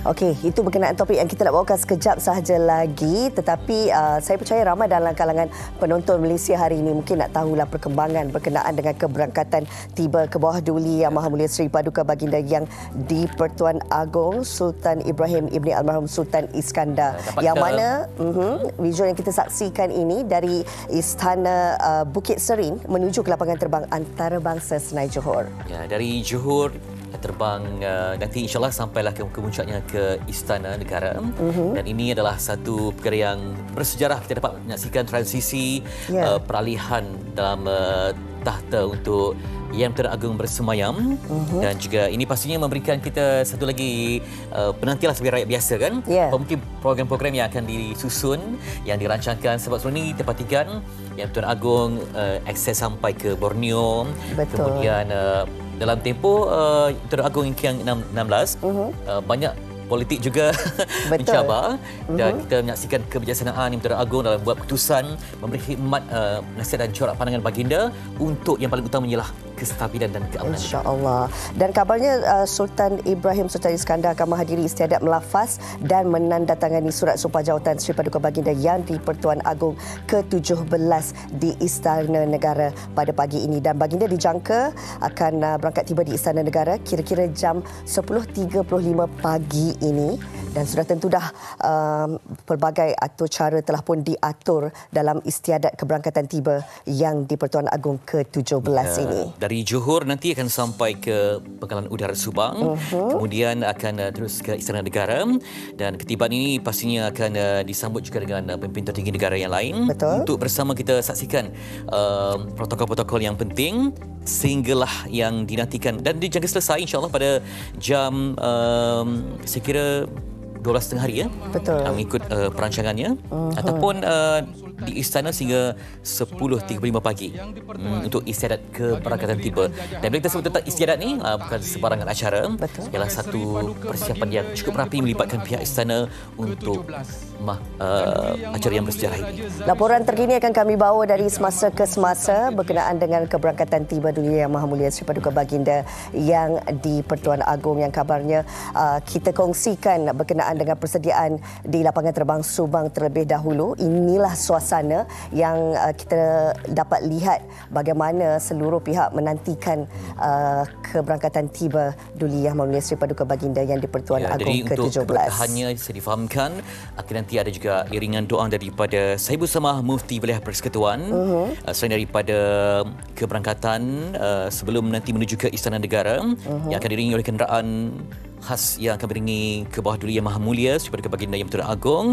Okey, itu berkenaan topik yang kita nak bawakan sekejap sahaja lagi. Tetapi uh, saya percaya ramai dalam kalangan penonton Malaysia hari ini mungkin nak tahulah perkembangan berkenaan dengan keberangkatan tiba ke bawah duli Yang Maha Mulia Seri Paduka Baginda Yang di Pertuan Agong Sultan Ibrahim Ibni Almarhum Sultan Iskandar. Eh, Dapat yang mana uh-huh, visual yang kita saksikan ini dari Istana uh, Bukit Serin menuju ke lapangan terbang antarabangsa Senai Johor. Ya, dari Johor terbang uh, nanti insyaallah sampailah ke kemuncaknya ke istana negara mm-hmm. dan ini adalah satu perkara yang bersejarah kita dapat menyaksikan transisi yeah. uh, peralihan dalam uh, tahta untuk yang teragung bersemayam uh-huh. dan juga ini pastinya memberikan kita satu lagi uh, penantilah sebagai rakyat biasa kan yeah. mungkin program-program yang akan disusun yang dirancangkan sebab sebelum ini tempatikan yang teragung uh, akses sampai ke Borneo Betul. kemudian uh, dalam tempoh uh, Tuan Agong yang 16 mm-hmm. uh, banyak politik juga Betul. mencabar dan mm-hmm. kita menyaksikan kebijaksanaan yang Tuan Agong dalam buat keputusan memberi khidmat uh, nasihat dan corak pandangan baginda untuk yang paling utama ialah kestabilan dan keamanan. Insya Allah. Dan kabarnya uh, Sultan Ibrahim Sultan Iskandar akan menghadiri istiadat melafaz dan menandatangani surat sumpah jawatan Sri Paduka Baginda yang di Pertuan Agong ke-17 di Istana Negara pada pagi ini. Dan Baginda dijangka akan uh, berangkat tiba di Istana Negara kira-kira jam 10.35 pagi ini dan sudah tentu dah um, pelbagai atau cara telah pun diatur dalam istiadat keberangkatan tiba yang di Pertuan Agung ke-17 ya, ini. Dari Johor nanti akan sampai ke Pangkalan Udara Subang, uh-huh. kemudian akan uh, terus ke Istana Negara dan ketibaan ini pastinya akan uh, disambut juga dengan uh, pemimpin tertinggi negara yang lain Betul. untuk bersama kita saksikan uh, protokol-protokol yang penting sehinggalah yang dinantikan dan dijangka selesai insyaAllah pada jam um, saya kira 12 setengah hari ya. Betul. Mengikut uh, perancangannya uh-huh. ataupun uh, di istana sehingga 10.35 pagi hmm, untuk istiadat keberangkatan tiba. Dan bila kita sebut tentang istiadat ni uh, bukan sebarangan acara. Betul. Ialah satu persiapan yang cukup rapi melibatkan pihak istana untuk mah, uh, acara yang bersejarah ini. Laporan terkini akan kami bawa dari semasa ke semasa berkenaan dengan keberangkatan tiba Dunia Yang Maha Mulia Sri Paduka Baginda yang di Pertuan Agong yang kabarnya uh, kita kongsikan berkenaan dengan persediaan di lapangan terbang Subang terlebih dahulu. Inilah suasana sana yang uh, kita dapat lihat bagaimana seluruh pihak menantikan uh, keberangkatan tiba Duli Yang Mulia Sri Paduka Baginda yang di-Pertuan ya, Agong jadi ke-17. Jadi untuk hanya saya difahamkan, akhirnya nanti ada juga iringan doa daripada Saibu Samah Mufti Belihat Persekutuan uh-huh. Mhm. selain daripada um, keberangkatan uh, sebelum nanti menuju ke Istana Negara uh-huh. yang akan diringi oleh kenderaan khas yang akan beringi ke bawah dulu yang maha mulia bagi baginda yang betul agung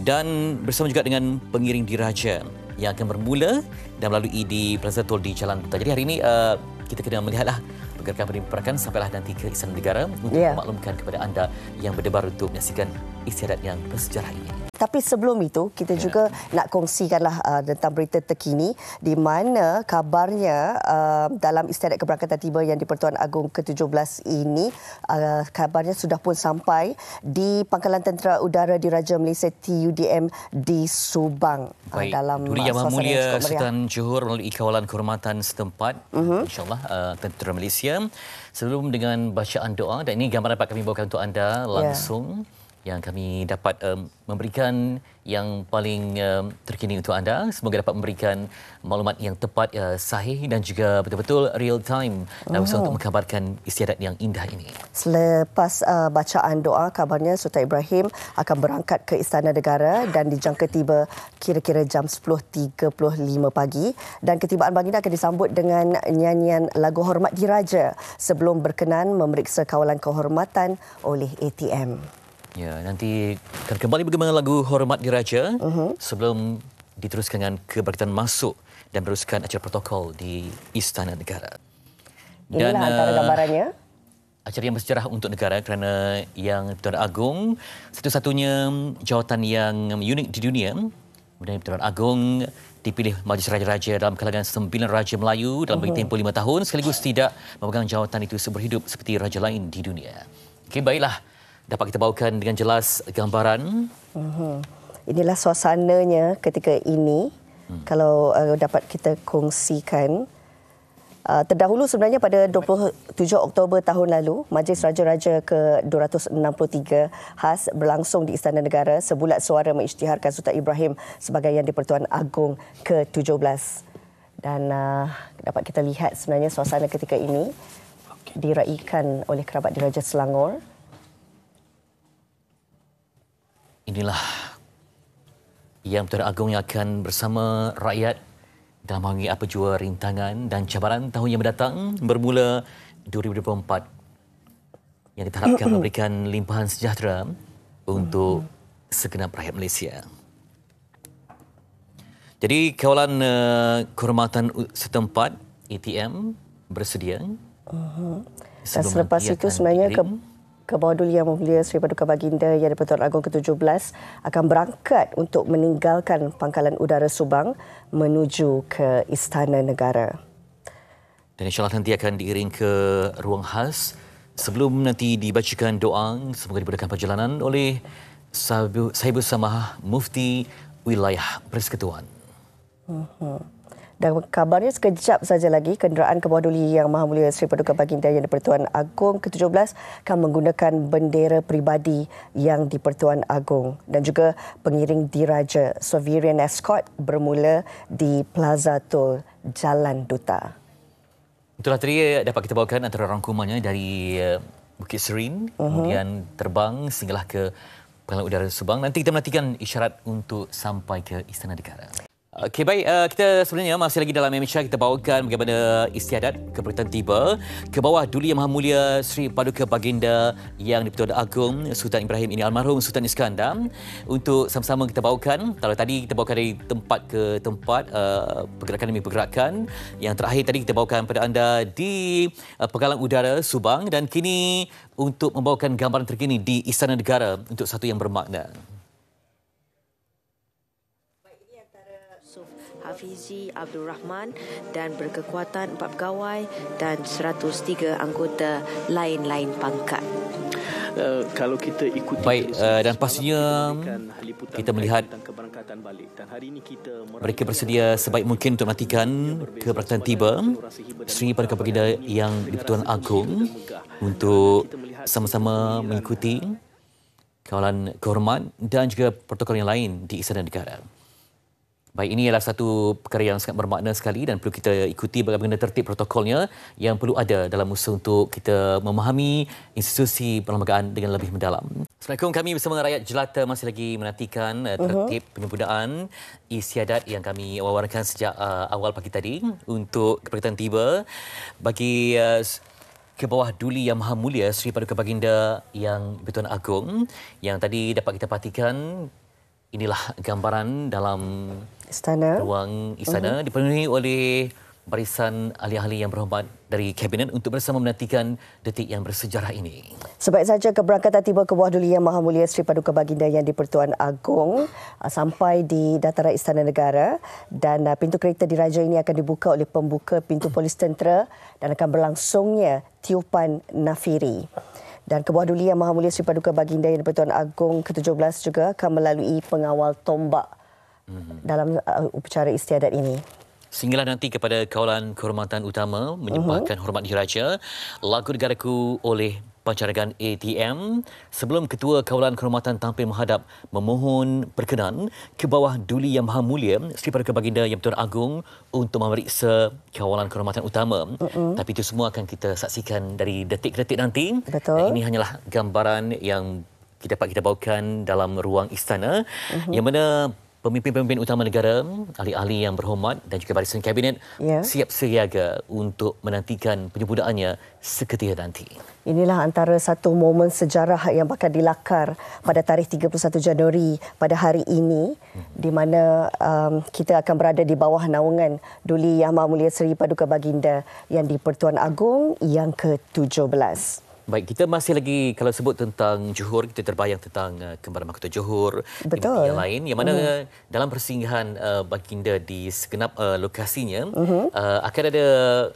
dan bersama juga dengan pengiring diraja yang akan bermula dan melalui e di Plaza Tol di Jalan Kota. Jadi hari ini uh, kita kena melihatlah pergerakan pergerakan sampailah nanti ke istana negara untuk yeah. memaklumkan kepada anda yang berdebar untuk menyaksikan istiadat yang bersejarah ini. Tapi sebelum itu, kita yeah. juga nak kongsikanlah uh, tentang berita terkini di mana kabarnya uh, dalam istiadat keberangkatan tiba yang di Pertuan Agung ke-17 ini, uh, kabarnya sudah pun sampai di Pangkalan Tentera Udara di Raja Malaysia TUDM di Subang. Uh, Baik. Uh, dalam Duri uh, Yang Mulia Sultan Johor melalui kawalan kehormatan setempat, uh-huh. insyaAllah uh, Tentera Malaysia. Sebelum dengan bacaan doa, dan ini gambar dapat kami bawakan untuk anda ya. langsung. Yeah yang kami dapat um, memberikan yang paling um, terkini untuk anda semoga dapat memberikan maklumat yang tepat uh, sahih dan juga betul-betul real time dan oh. untuk mengkabarkan istiadat yang indah ini. Selepas uh, bacaan doa kabarnya Sultan Ibrahim akan berangkat ke Istana Negara dan dijangka tiba kira-kira jam 10.35 pagi dan ketibaan baginda akan disambut dengan nyanyian lagu hormat diraja sebelum berkenan memeriksa kawalan kehormatan oleh ATM. Ya, nanti akan kembali bergembang lagu Hormat Diraja uh-huh. sebelum diteruskan dengan keberkatan masuk dan meneruskan acara protokol di Istana Negara. Dan, Inilah antara eh, gambarannya. acara yang bersejarah untuk negara kerana yang Tuan Agong satu-satunya jawatan yang unik di dunia. Kemudian Tuan Agong dipilih Majlis Raja-Raja dalam kalangan sembilan Raja Melayu dalam uh-huh. tempoh lima tahun sekaligus tidak memegang jawatan itu seumur seperti Raja lain di dunia. Okay, baiklah dapat kita bawakan dengan jelas gambaran. Inilah suasananya ketika ini. Hmm. Kalau uh, dapat kita kongsikan. Uh, terdahulu sebenarnya pada 27 Oktober tahun lalu, Majlis Raja-Raja ke-263 khas berlangsung di Istana Negara sebulat suara mengisytiharkan Sultan Ibrahim sebagai Yang di-Pertuan Agong ke-17. Dan uh, dapat kita lihat sebenarnya suasana ketika ini diraikan oleh kerabat diraja Selangor. inilah yang Tuan Agong yang akan bersama rakyat dalam menghargi apa jua rintangan dan cabaran tahun yang mendatang bermula 2024 yang diharapkan memberikan limpahan sejahtera untuk hmm. segenap rakyat Malaysia. Jadi kawalan uh, kehormatan setempat ETM bersedia. Uh-huh. Dan selepas itu sebenarnya ke, Kebawadul Yang Mulia Sri Paduka Baginda Yang di-Pertuan Agong ke-17 akan berangkat untuk meninggalkan pangkalan udara Subang menuju ke Istana Negara. Dan insyaAllah nanti akan diiring ke ruang khas sebelum nanti dibacakan doa semoga diberikan perjalanan oleh Sahibu Samah Mufti Wilayah Persekutuan. Uh-huh. Dan kabarnya sekejap saja lagi kenderaan kebawah duli yang Maha Mulia Seri Paduka Baginda yang di-Pertuan ke-17 akan menggunakan bendera peribadi yang di-Pertuan Agong dan juga pengiring diraja Sovereign Escort bermula di Plaza Tol Jalan Duta. Itulah tadi dapat kita bawakan antara rangkumannya dari eh, Bukit Serin uh-huh. kemudian terbang sehinggalah ke Pengalaman Udara Subang. Nanti kita menantikan isyarat untuk sampai ke Istana Negara. Okey baik uh, kita sebenarnya masih lagi dalam MHR kita bawakan bagaimana istiadat keperitan tiba ke bawah Duli Yang Maha Mulia Sri Paduka Baginda Yang di Pertuan Agong Sultan Ibrahim ini almarhum Sultan Iskandar untuk sama-sama kita bawakan kalau tadi kita bawakan dari tempat ke tempat uh, pergerakan demi pergerakan yang terakhir tadi kita bawakan pada anda di uh, eh, Pegalang Udara Subang dan kini untuk membawakan gambaran terkini di Istana Negara untuk satu yang bermakna. Hafizi Abdul Rahman dan berkekuatan 4 pegawai dan 103 anggota lain-lain pangkat. Uh, kalau kita ikuti baik uh, dan pastinya kita melihat mereka bersedia sebaik mungkin untuk menantikan keberangkatan tiba Seri Paduka Pagida yang dibutuhkan agung untuk sama-sama mengikuti kawalan kehormat dan juga protokol yang lain di istana negara. Baik, ini adalah satu perkara yang sangat bermakna sekali dan perlu kita ikuti bagaimana tertib protokolnya yang perlu ada dalam usaha untuk kita memahami institusi perlembagaan dengan lebih mendalam. Assalamualaikum, kami bersama rakyat jelata masih lagi menantikan eh, tertib penyempurnaan isyadat yang kami wawarkan sejak eh, awal pagi tadi hmm. untuk keperkataan tiba bagi uh, ke bawah duli yang maha mulia Sri Paduka Baginda yang Betuan Agong yang tadi dapat kita perhatikan inilah gambaran dalam istana. ruang istana uh-huh. dipenuhi oleh barisan ahli-ahli yang berhormat dari Kabinet untuk bersama menantikan detik yang bersejarah ini. Sebaik saja keberangkatan tiba ke Buah Duli Yang Maha Mulia Sri Paduka Baginda Yang di-Pertuan Agong uh, sampai di Dataran Istana Negara dan uh, pintu kereta diraja ini akan dibuka oleh pembuka pintu polis tentera dan akan berlangsungnya tiupan nafiri. Dan kebuah duli yang maha mulia Sri Paduka Baginda yang di Agung ke-17 juga akan melalui pengawal tombak mm-hmm. dalam uh, upacara istiadat ini. Singgahlah nanti kepada kawalan kehormatan utama menyembahkan uh-huh. Mhm. hormat diraja lagu negaraku oleh pancaragan ATM sebelum ketua kawalan kehormatan tampil menghadap memohon perkenan ke bawah duli yang maha mulia Sri Paduka Baginda Yang Betul Agung untuk memeriksa kawalan kehormatan utama uh-uh. tapi itu semua akan kita saksikan dari detik-detik nanti Betul. dan ini hanyalah gambaran yang kita dapat kita bawakan dalam ruang istana uh-huh. yang mana pemimpin-pemimpin utama negara, ahli-ahli yang berhormat dan juga barisan kabinet ya. siap siaga untuk menantikan penyempurnaannya seketika nanti. Inilah antara satu momen sejarah yang bakal dilakar pada tarikh 31 Januari pada hari ini di mana um, kita akan berada di bawah naungan Duli Yang Maha Mulia Seri Paduka Baginda yang di Pertuan Agong yang ke-17. Baik, kita masih lagi kalau sebut tentang Johor, kita terbayang tentang uh, kembar mahkota Johor Betul. yang lain. Yang mana uh dalam persinggahan uh, baginda di segenap uh, lokasinya, uh-huh. uh, akan ada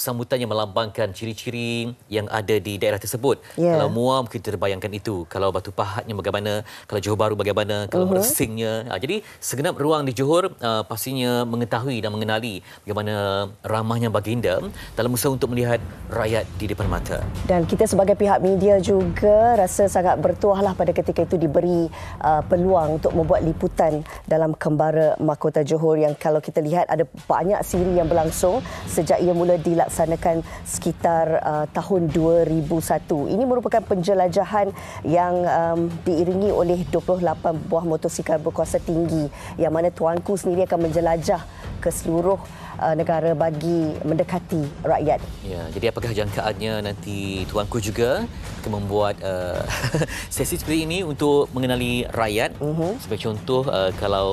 sambutan yang melambangkan ciri-ciri yang ada di daerah tersebut. Yeah. Kalau Muam, kita terbayangkan itu. Kalau Batu Pahatnya bagaimana, kalau Johor Baru bagaimana, kalau uh-huh. Mm-hmm. Resingnya. Uh, ha, jadi segenap ruang di Johor uh, pastinya mengetahui dan mengenali bagaimana ramahnya baginda dalam usaha untuk melihat rakyat di depan mata. Dan kita sebagai pihak pejabat media juga rasa sangat bertuahlah pada ketika itu diberi uh, peluang untuk membuat liputan dalam kembara Mahkota Johor yang kalau kita lihat ada banyak siri yang berlangsung sejak ia mula dilaksanakan sekitar uh, tahun 2001. Ini merupakan penjelajahan yang um, diiringi oleh 28 buah motosikal berkuasa tinggi yang mana tuanku sendiri akan menjelajah ke seluruh uh, negara bagi mendekati rakyat. Ya, jadi apakah jangkaannya nanti tuanku juga akan membuat uh, sesi seperti ini untuk mengenali rakyat. Uh-huh. Sebagai contoh uh, kalau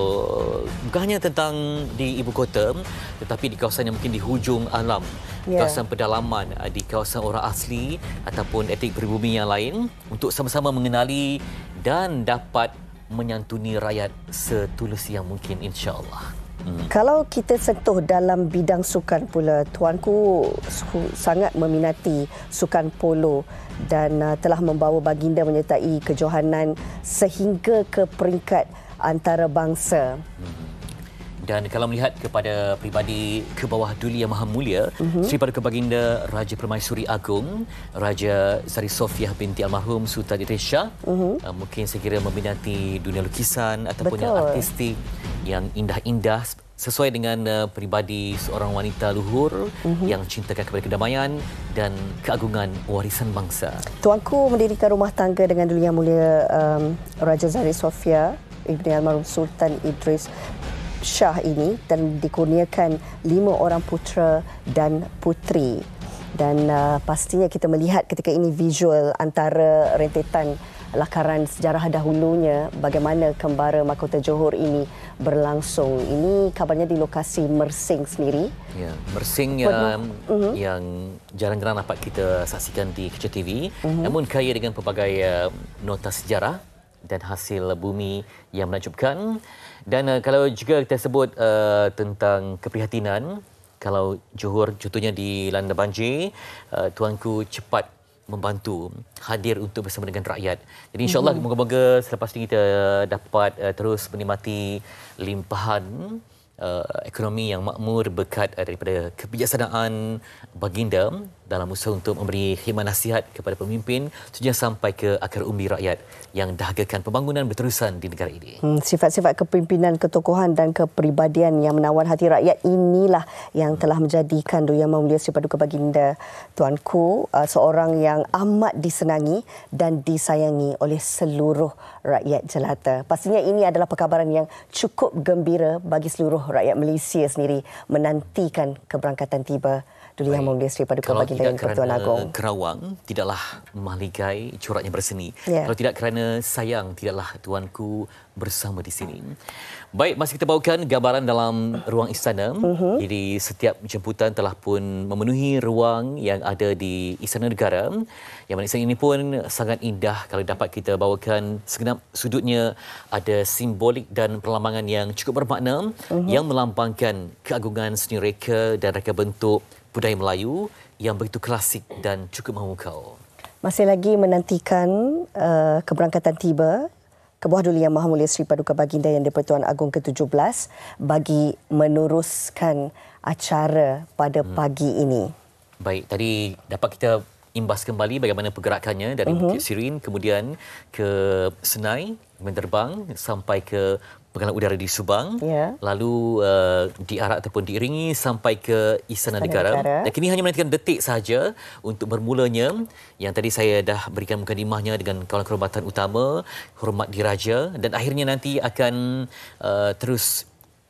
bukan hanya tentang di ibu kota tetapi di kawasan yang mungkin di hujung alam, ya. kawasan pedalaman, uh, di kawasan orang asli ataupun etnik peribumi yang lain untuk sama-sama mengenali dan dapat menyantuni rakyat setulus yang mungkin insya-Allah. Hmm. Kalau kita sentuh dalam bidang sukan pula, tuanku sangat meminati sukan polo dan uh, telah membawa baginda menyertai kejohanan sehingga ke peringkat antarabangsa. Hmm dan kalau melihat kepada pribadi ke bawah Duli Yang Maha Mulia uh-huh. Sri Paduka Baginda Raja Permaisuri Agung Raja Sari Sofia binti Almarhum Sultan Iresha uh-huh. Mhm. uh, mungkin sekiranya meminati dunia lukisan ataupun yang artistik yang indah-indah sesuai dengan uh, pribadi seorang wanita luhur uh-huh. yang cintakan kepada kedamaian dan keagungan warisan bangsa. Tuanku mendirikan rumah tangga dengan Duli Yang Mulia um, Raja Zahri Sofia Ibni Almarhum Sultan Idris Shah ini dan dikurniakan lima orang putera dan putri dan uh, pastinya kita melihat ketika ini visual antara rentetan lakaran sejarah dahulunya bagaimana kembara Mahkota Johor ini berlangsung. Ini kabarnya di lokasi Mersing sendiri. Ya, Mersing yang, uh-huh. yang jarang-jarang dapat kita saksikan di KCTV uh-huh. Mhm. namun kaya dengan pelbagai uh, nota sejarah dan hasil bumi yang menakjubkan. Dan uh, kalau juga kita sebut uh, tentang keprihatinan, kalau Johor contohnya di landa banjir, uh, tuanku cepat membantu hadir untuk bersama dengan rakyat. Jadi insyaallah mm-hmm. moga-moga selepas ini kita dapat uh, terus menikmati limpahan uh, ekonomi yang makmur berkat uh, daripada kebijaksanaan baginda dalam usaha untuk memberi khidmat nasihat kepada pemimpin sehingga sampai ke akar umbi rakyat yang dahagakan pembangunan berterusan di negara ini. Hmm, sifat-sifat kepimpinan, ketokohan dan kepribadian yang menawan hati rakyat inilah yang hmm. telah menjadikan Duya Yang Mulia Sri Paduka Baginda Tuanku uh, seorang yang amat disenangi dan disayangi oleh seluruh rakyat jelata. Pastinya ini adalah perkabaran yang cukup gembira bagi seluruh rakyat Malaysia sendiri menantikan keberangkatan tiba Duli Yang Mulia Sri Paduka Kalau Baginda dan Pertuan Agong. Kerawang tidaklah maligai coraknya berseni. Yeah. Kalau tidak kerana sayang, tidaklah Tuanku bersama di sini. Baik, masih kita bawakan gambaran dalam ruang istana. Uh-huh. Jadi setiap jemputan telah pun memenuhi ruang yang ada di Istana Negara. Yang mana istana ini pun sangat indah kalau dapat kita bawakan segenap sudutnya ada simbolik dan perlambangan yang cukup bermakna uh-huh. yang melambangkan keagungan seni reka dan reka bentuk budaya Melayu yang begitu klasik dan cukup memukau. Masih lagi menantikan uh, keberangkatan tiba Kebahagiaan Yang Maha Mulia Sri Paduka Baginda yang di-Pertuan Agong ke-17 bagi meneruskan acara pada hmm. pagi ini. Baik, tadi dapat kita imbas kembali bagaimana pergerakannya dari mhm. Bukit Sirin kemudian ke Senai menerbang sampai ke pengalaman udara di Subang yeah. lalu uh, diarak ataupun diiringi sampai ke Istana Negara. Negara dan kini hanya menantikan detik sahaja untuk bermulanya yang tadi saya dah berikan dimahnya dengan kawalan kehormatan utama hormat diraja dan akhirnya nanti akan uh, terus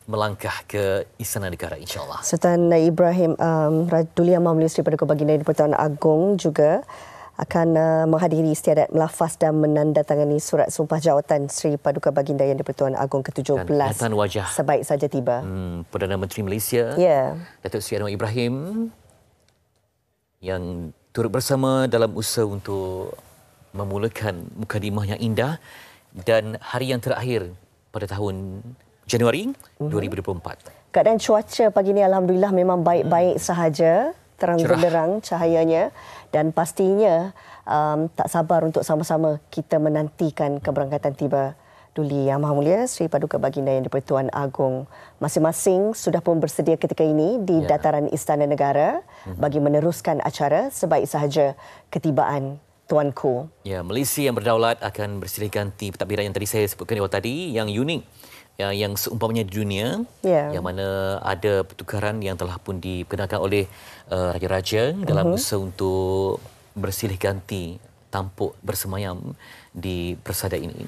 melangkah ke istana negara insyaallah Sultan Ibrahim um, Raja Duli Yang Maha Sri Paduka Pertuan Agong juga akan uh, menghadiri istiadat melafaz dan menandatangani surat sumpah jawatan Sri Paduka Baginda Yang di-Pertuan Agong ke-17 dan wajah sebaik saja tiba. Hmm, Perdana Menteri Malaysia, yeah. Datuk Seri Anwar Ibrahim yang turut bersama dalam usaha untuk memulakan mukadimah yang indah dan hari yang terakhir pada tahun Januari mm-hmm. 2024. Keadaan cuaca pagi ini Alhamdulillah memang baik-baik sahaja. Terang terang cahayanya dan pastinya um, tak sabar untuk sama-sama kita menantikan keberangkatan tiba Duli Yang Maha Mulia Sri Paduka Baginda Yang di-Pertuan Agong. Masing-masing sudah pun bersedia ketika ini di ya. dataran Istana Negara hmm bagi meneruskan acara sebaik sahaja ketibaan Tuanku. Ya, Malaysia yang berdaulat akan bersilih ganti pentadbiran yang tadi saya sebutkan di awal tadi yang unik yang yang seumpamanya di dunia yeah. yang mana ada pertukaran yang telah pun diperkenalkan oleh uh, raja-raja dalam uh-huh. usaha untuk bersilih ganti tampuk bersemayam di persada ini.